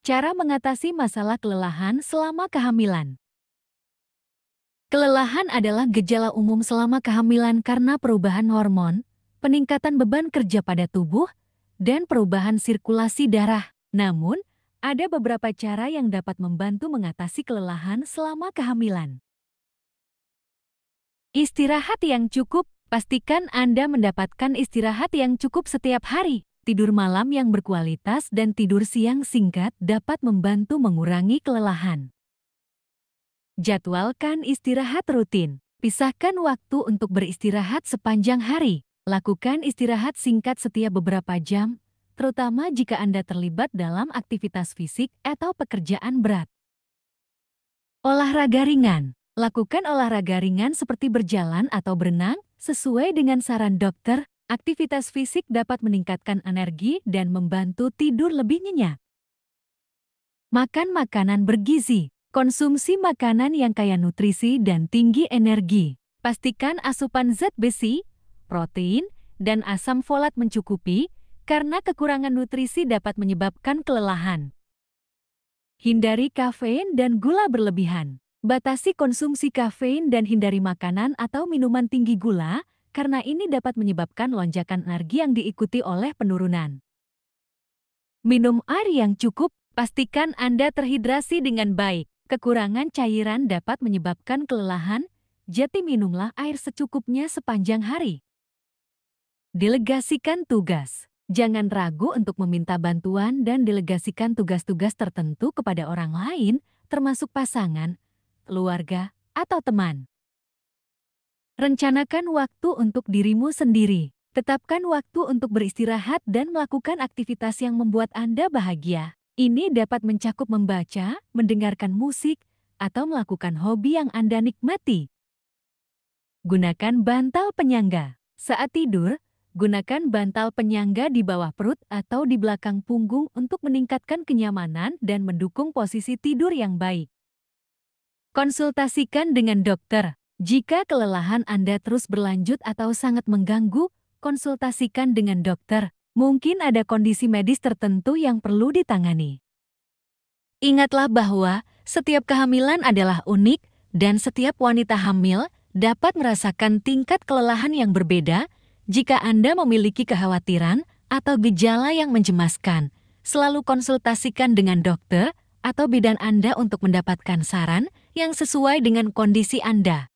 Cara mengatasi masalah kelelahan selama kehamilan. Kelelahan adalah gejala umum selama kehamilan karena perubahan hormon, peningkatan beban kerja pada tubuh, dan perubahan sirkulasi darah. Namun, ada beberapa cara yang dapat membantu mengatasi kelelahan selama kehamilan. Istirahat yang cukup, pastikan Anda mendapatkan istirahat yang cukup setiap hari tidur malam yang berkualitas dan tidur siang singkat dapat membantu mengurangi kelelahan. Jadwalkan istirahat rutin. Pisahkan waktu untuk beristirahat sepanjang hari. Lakukan istirahat singkat setiap beberapa jam, terutama jika Anda terlibat dalam aktivitas fisik atau pekerjaan berat. Olahraga ringan. Lakukan olahraga ringan seperti berjalan atau berenang, sesuai dengan saran dokter, Aktivitas fisik dapat meningkatkan energi dan membantu tidur lebih nyenyak. Makan makanan bergizi. Konsumsi makanan yang kaya nutrisi dan tinggi energi. Pastikan asupan zat besi, protein, dan asam folat mencukupi, karena kekurangan nutrisi dapat menyebabkan kelelahan. Hindari kafein dan gula berlebihan. Batasi konsumsi kafein dan hindari makanan atau minuman tinggi gula, karena ini dapat menyebabkan lonjakan energi yang diikuti oleh penurunan. Minum air yang cukup, pastikan Anda terhidrasi dengan baik. Kekurangan cairan dapat menyebabkan kelelahan, jadi minumlah air secukupnya sepanjang hari. Delegasikan tugas. Jangan ragu untuk meminta bantuan dan delegasikan tugas-tugas tertentu kepada orang lain, termasuk pasangan, keluarga, atau teman. Rencanakan waktu untuk dirimu sendiri. Tetapkan waktu untuk beristirahat dan melakukan aktivitas yang membuat Anda bahagia. Ini dapat mencakup membaca, mendengarkan musik, atau melakukan hobi yang Anda nikmati. Gunakan bantal penyangga. Saat tidur, gunakan bantal penyangga di bawah perut atau di belakang punggung untuk meningkatkan kenyamanan dan mendukung posisi tidur yang baik. Konsultasikan dengan dokter. Jika kelelahan Anda terus berlanjut atau sangat mengganggu, konsultasikan dengan dokter. Mungkin ada kondisi medis tertentu yang perlu ditangani. Ingatlah bahwa setiap kehamilan adalah unik dan setiap wanita hamil dapat merasakan tingkat kelelahan yang berbeda jika Anda memiliki kekhawatiran atau gejala yang mencemaskan. Selalu konsultasikan dengan dokter atau bidan Anda untuk mendapatkan saran yang sesuai dengan kondisi Anda.